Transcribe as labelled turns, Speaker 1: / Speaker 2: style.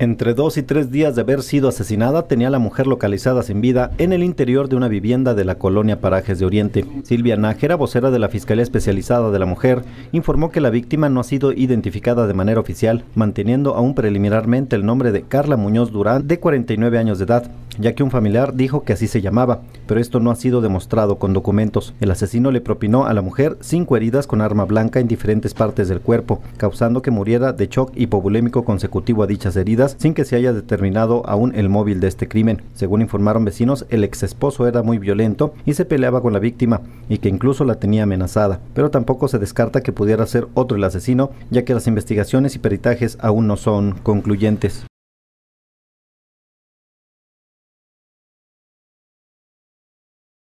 Speaker 1: Entre dos y tres días de haber sido asesinada, tenía la mujer localizada sin vida en el interior de una vivienda de la colonia Parajes de Oriente. Silvia Nájera, vocera de la Fiscalía Especializada de la Mujer, informó que la víctima no ha sido identificada de manera oficial, manteniendo aún preliminarmente el nombre de Carla Muñoz Durán, de 49 años de edad, ya que un familiar dijo que así se llamaba, pero esto no ha sido demostrado con documentos. El asesino le propinó a la mujer cinco heridas con arma blanca en diferentes partes del cuerpo, causando que muriera de shock hipovolémico consecutivo a dichas heridas sin que se haya determinado aún el móvil de este crimen. Según informaron vecinos, el ex esposo era muy violento y se peleaba con la víctima y que incluso la tenía amenazada, pero tampoco se descarta que pudiera ser otro el asesino, ya que las investigaciones y peritajes aún no son concluyentes.